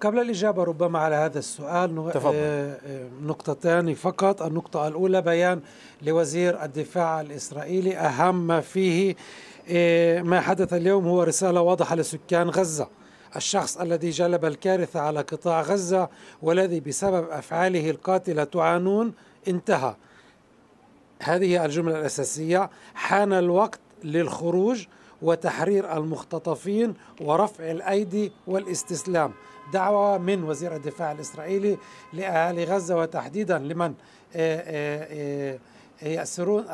قبل الإجابة ربما على هذا السؤال تفضل. آه، آه، نقطتان فقط النقطة الأولى بيان لوزير الدفاع الإسرائيلي أهم ما فيه آه، ما حدث اليوم هو رسالة واضحة لسكان غزة الشخص الذي جلب الكارثة على قطاع غزة والذي بسبب أفعاله القاتلة تعانون انتهى هذه الجملة الأساسية حان الوقت للخروج وتحرير المختطفين ورفع الأيدي والاستسلام دعوة من وزير الدفاع الإسرائيلي لأهالي غزة وتحديدا لمن آه، آه، آه، يأسرون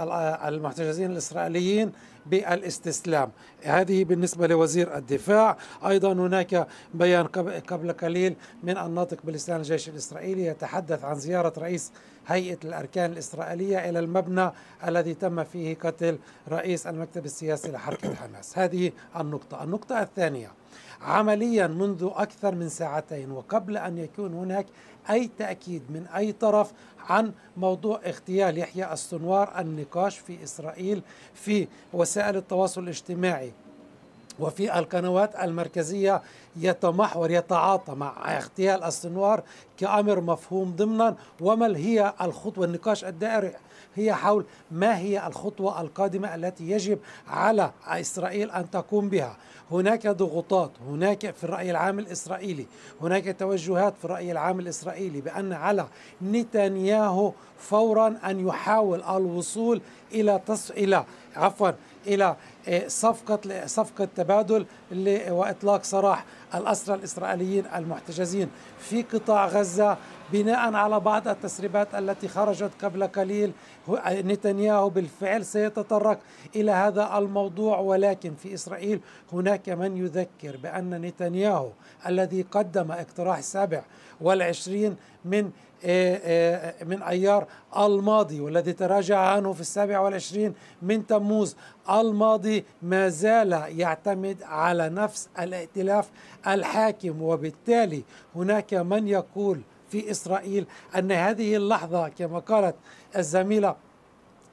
المحتجزين الإسرائيليين بالاستسلام هذه بالنسبة لوزير الدفاع أيضا هناك بيان قبل قليل من الناطق بلسان الجيش الإسرائيلي يتحدث عن زيارة رئيس هيئة الأركان الإسرائيلية إلى المبنى الذي تم فيه قتل رئيس المكتب السياسي لحركة حماس هذه النقطة النقطة الثانية عمليا منذ أكثر من ساعتين وقبل أن يكون هناك أي تأكيد من أي طرف عن موضوع اغتيال يحيى السنوار النقاش في إسرائيل في وسائل التواصل الاجتماعي وفي القنوات المركزية يتمحور يتعاطى مع اغتيال السنوار كأمر مفهوم ضمنا وما هي الخطوة النقاش الدائري هي حول ما هي الخطوة القادمة التي يجب على إسرائيل أن تقوم بها هناك ضغوطات هناك في الرأي العام الإسرائيلي هناك توجهات في الرأي العام الإسرائيلي بأن على نتنياهو فورا أن يحاول الوصول إلى تص... إلى عفوا الى آه، صفقه صفقه تبادل واطلاق سراح الاسرى الاسرائيليين المحتجزين في قطاع غزه بناء على بعض التسريبات التي خرجت قبل قليل آه، نتنياهو بالفعل سيتطرق الى هذا الموضوع ولكن في اسرائيل هناك من يذكر بان نتنياهو الذي قدم اقتراح السابع والعشرين من إيه، إيه، من أيار الماضي والذي تراجع عنه في السابع والعشرين من تموز الماضي ما زال يعتمد على نفس الائتلاف الحاكم وبالتالي هناك من يقول في إسرائيل أن هذه اللحظة كما قالت الزميلة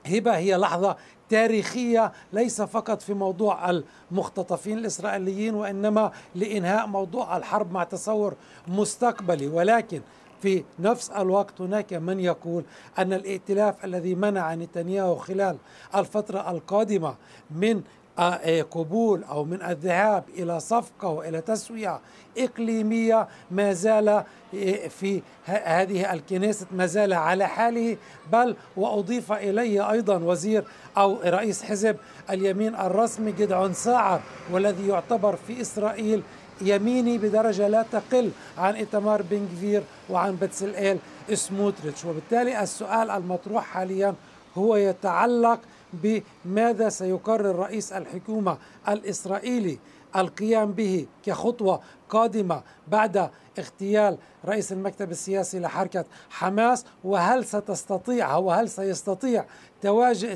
هبة هي لحظة تاريخية ليس فقط في موضوع المختطفين الإسرائيليين وإنما لإنهاء موضوع الحرب مع تصور مستقبلي ولكن في نفس الوقت هناك من يقول أن الائتلاف الذي منع نتنياهو خلال الفترة القادمة من آه، إيه، قبول أو من الذهاب إلى صفقة وإلى تسوية إقليمية ما زال إيه، في هذه الكنيسة ما زال على حاله بل وأضيف إليه أيضا وزير أو رئيس حزب اليمين الرسمي جدعون ساعر والذي يعتبر في إسرائيل يميني بدرجة لا تقل عن إتمار بنجفير وعن إيل سموتريتش وبالتالي السؤال المطروح حاليا هو يتعلق بماذا سيقرر رئيس الحكومة الإسرائيلي القيام به كخطوة قادمة بعد اغتيال رئيس المكتب السياسي لحركة حماس وهل ستستطيع وهل سيستطيع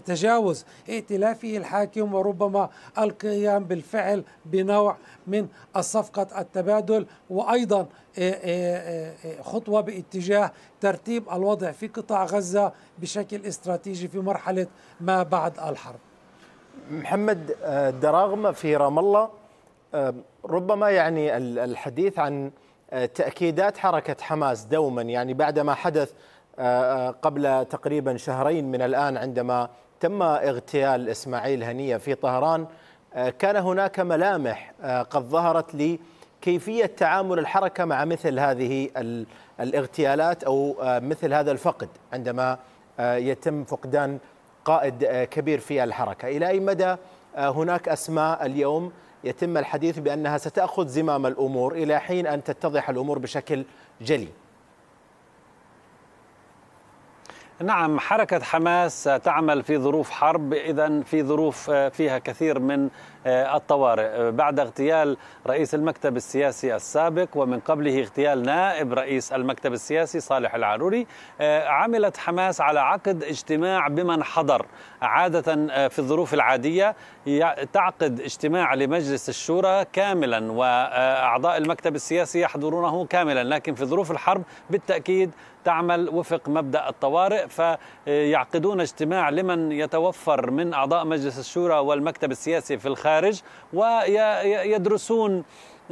تجاوز ائتلافه الحاكم وربما القيام بالفعل بنوع من الصفقة التبادل وأيضا آه، آه، آه، خطوة باتجاه ترتيب الوضع في قطاع غزة بشكل استراتيجي في مرحلة ما بعد الحرب محمد دراغمة في رام الله ربما يعني الحديث عن أه، تأكيدات حركة حماس دوما يعني بعد ما حدث أه، أه، قبل تقريبا شهرين من الآن عندما تم اغتيال إسماعيل هنية في طهران كان هناك ملامح قد ظهرت لكيفية تعامل الحركة مع مثل هذه الاغتيالات أو مثل هذا الفقد عندما يتم فقدان قائد كبير في الحركة إلى أي مدى هناك أسماء اليوم يتم الحديث بأنها ستأخذ زمام الأمور إلى حين أن تتضح الأمور بشكل جلي نعم حركة حماس تعمل في ظروف حرب إذا في ظروف آه، فيها كثير من آه، الطوارئ آه، بعد اغتيال رئيس المكتب السياسي السابق ومن قبله اغتيال نائب رئيس المكتب السياسي صالح العروري عملت حماس على عقد اجتماع بمن حضر عادة في الظروف العادية تعقد اجتماع لمجلس الشورى كاملا وأعضاء المكتب السياسي يحضرونه كاملا لكن في ظروف الحرب بالتأكيد تعمل وفق مبدا الطوارئ فيعقدون اجتماع لمن يتوفر من اعضاء مجلس الشورى والمكتب السياسي في الخارج ويدرسون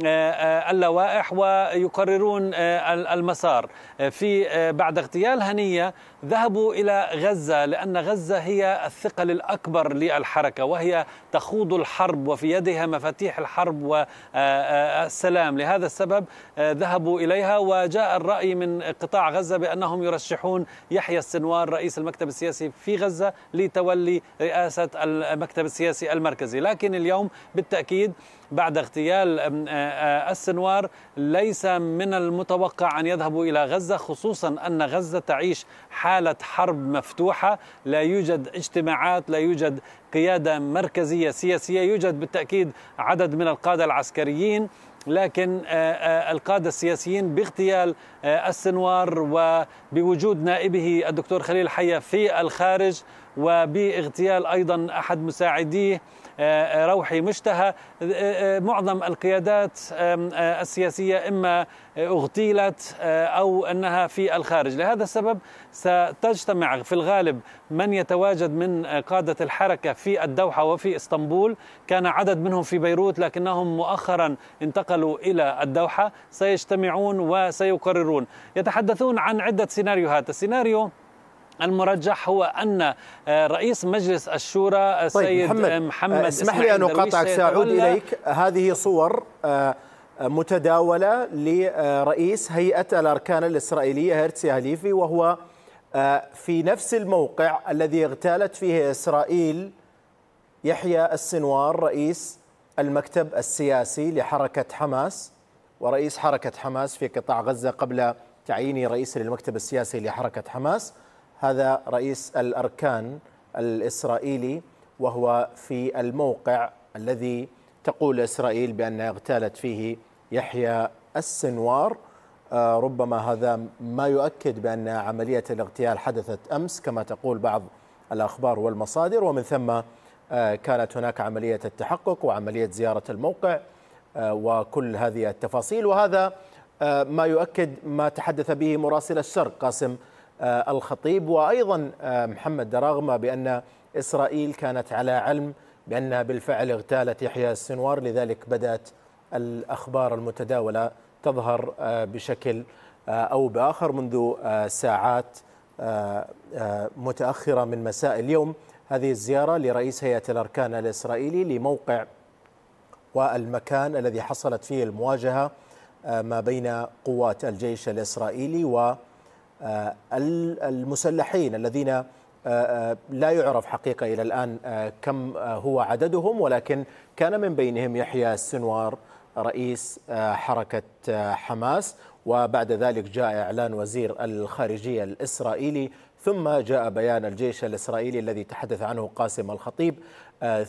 آه، آه، اللوائح ويقررون آه، المسار في بعد اغتيال هنيه ذهبوا الى غزه لان غزه هي الثقل الاكبر للحركه وهي تخوض الحرب وفي يدها مفاتيح الحرب والسلام لهذا السبب ذهبوا اليها وجاء الراي من قطاع غزه بانهم يرشحون يحيى السنوار رئيس المكتب السياسي في غزه لتولي رئاسه المكتب السياسي المركزي لكن اليوم بالتاكيد بعد اغتيال السنوار ليس من المتوقع أن يذهبوا إلى غزة خصوصا أن غزة تعيش حالة حرب مفتوحة لا يوجد اجتماعات لا يوجد قيادة مركزية سياسية يوجد بالتأكيد عدد من القادة العسكريين لكن القادة السياسيين باغتيال السنوار وبوجود نائبه الدكتور خليل حية في الخارج وباغتيال أيضا أحد مساعديه روحي مشتهى معظم القيادات آه، السياسية إما اغتيلت آه، أو أنها في الخارج لهذا السبب ستجتمع في الغالب من يتواجد من قادة الحركة في الدوحة وفي اسطنبول كان عدد منهم في بيروت لكنهم مؤخرا انتقلوا إلى الدوحة سيجتمعون وسيقررون يتحدثون عن عدة سيناريوهات السيناريو المرجح هو ان آه، رئيس مجلس الشورى السيد آه، طيب آه، محمد, محمد اسمح لي ان اقاطعك ساعود اليك هذه صور متداوله لرئيس هيئه الاركان الاسرائيليه هيرتسي هليفي وهو في نفس الموقع الذي اغتالت فيه اسرائيل يحيى السنوار رئيس المكتب السياسي لحركه حماس ورئيس حركه حماس في قطاع غزه قبل تعييني رئيس للمكتب السياسي لحركه حماس هذا رئيس الأركان الإسرائيلي وهو في الموقع الذي تقول إسرائيل بأنها اغتالت فيه يحيى السنوار آه، ربما هذا ما يؤكد بأن عملية الاغتيال حدثت أمس كما تقول بعض الأخبار والمصادر ومن ثم آه، كانت هناك عملية التحقق وعملية زيارة الموقع آه، وكل هذه التفاصيل وهذا ما يؤكد ما تحدث به مراسل الشرق قاسم آه، الخطيب وايضا آه، محمد دراغمه بان اسرائيل كانت على علم بانها بالفعل اغتالت يحيى السنوار لذلك بدات الاخبار المتداوله تظهر آه، بشكل او باخر منذ ساعات متاخره من مساء اليوم هذه الزياره لرئيس هيئه الاركان الاسرائيلي لموقع والمكان الذي حصلت فيه المواجهه ما بين قوات الجيش الاسرائيلي و آه، المسلحين الذين آه، آه، لا يعرف حقيقة إلى الآن كم هو عددهم ولكن كان من بينهم يحيى السنوار رئيس حركة حماس وبعد ذلك جاء إعلان وزير الخارجية الإسرائيلي ثم جاء بيان الجيش الإسرائيلي الذي تحدث عنه قاسم الخطيب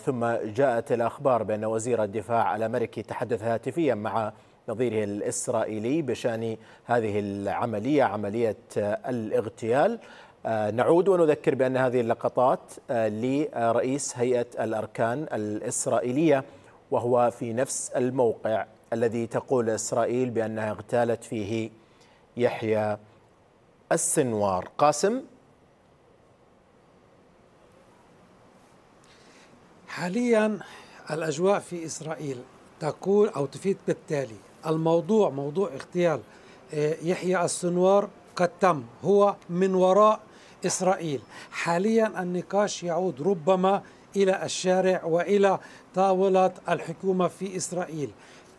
ثم جاءت الأخبار بأن وزير الدفاع الأمريكي تحدث هاتفيا مع نظيره الإسرائيلي بشأن هذه العملية عملية الاغتيال آه، نعود ونذكر بأن هذه اللقطات آه، لرئيس هيئة الأركان الإسرائيلية وهو في نفس الموقع الذي تقول إسرائيل بأنها اغتالت فيه يحيى السنوار قاسم حاليا الأجواء في إسرائيل تقول أو تفيد بالتالي الموضوع موضوع اغتيال آه، يحيى السنوار قد تم هو من وراء إسرائيل حاليا النقاش يعود ربما إلى الشارع وإلى طاولة الحكومة في إسرائيل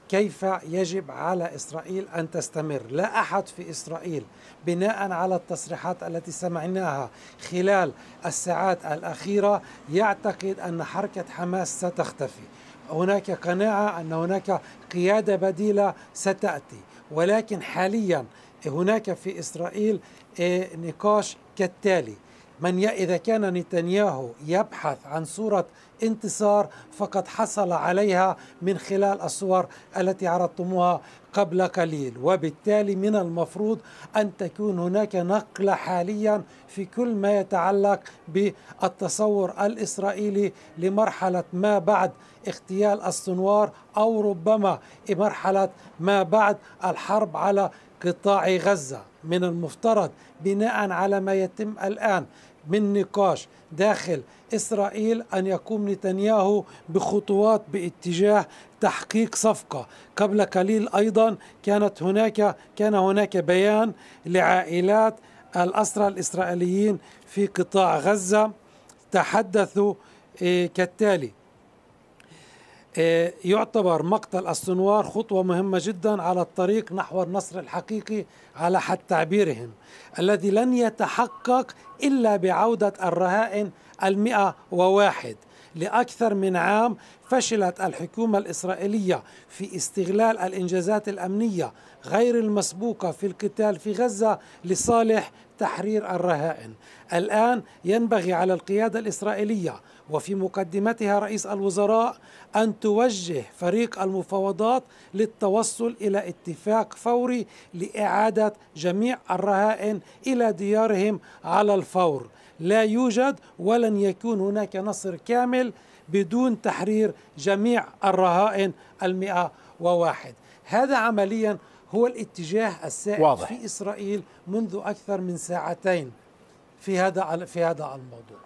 كيف يجب على إسرائيل أن تستمر لا أحد في إسرائيل بناء على التصريحات التي سمعناها خلال الساعات الأخيرة يعتقد أن حركة حماس ستختفي هناك قناعة أن هناك قيادة بديلة ستأتي ولكن حاليا هناك في إسرائيل آه، نقاش كالتالي من ي... إذا كان نتنياهو يبحث عن صورة انتصار فقد حصل عليها من خلال الصور التي عرضتموها قبل قليل وبالتالي من المفروض أن تكون هناك نقلة حاليا في كل ما يتعلق بالتصور الإسرائيلي لمرحلة ما بعد اغتيال السنوار أو ربما مرحلة ما بعد الحرب على قطاع غزة من المفترض بناء على ما يتم الآن من نقاش داخل إسرائيل أن يقوم نتنياهو بخطوات باتجاه تحقيق صفقة قبل قليل أيضا كانت هناك كان هناك بيان لعائلات الأسرى الإسرائيليين في قطاع غزة تحدثوا إيه، كالتالي إيه، يعتبر مقتل السنوار خطوة مهمة جدا على الطريق نحو النصر الحقيقي على حد تعبيرهم الذي لن يتحقق إلا بعودة الرهائن المئة وواحد لأكثر من عام فشلت الحكومة الإسرائيلية في استغلال الإنجازات الأمنية غير المسبوقة في القتال في غزة لصالح تحرير الرهائن الآن ينبغي على القيادة الإسرائيلية وفي مقدمتها رئيس الوزراء أن توجه فريق المفاوضات للتوصل إلى اتفاق فوري لإعادة جميع الرهائن إلى ديارهم على الفور لا يوجد ولن يكون هناك نصر كامل بدون تحرير جميع الرهائن المئة وواحد هذا عمليا هو الاتجاه السائد واضح. في إسرائيل منذ أكثر من ساعتين في هذا في هذا الموضوع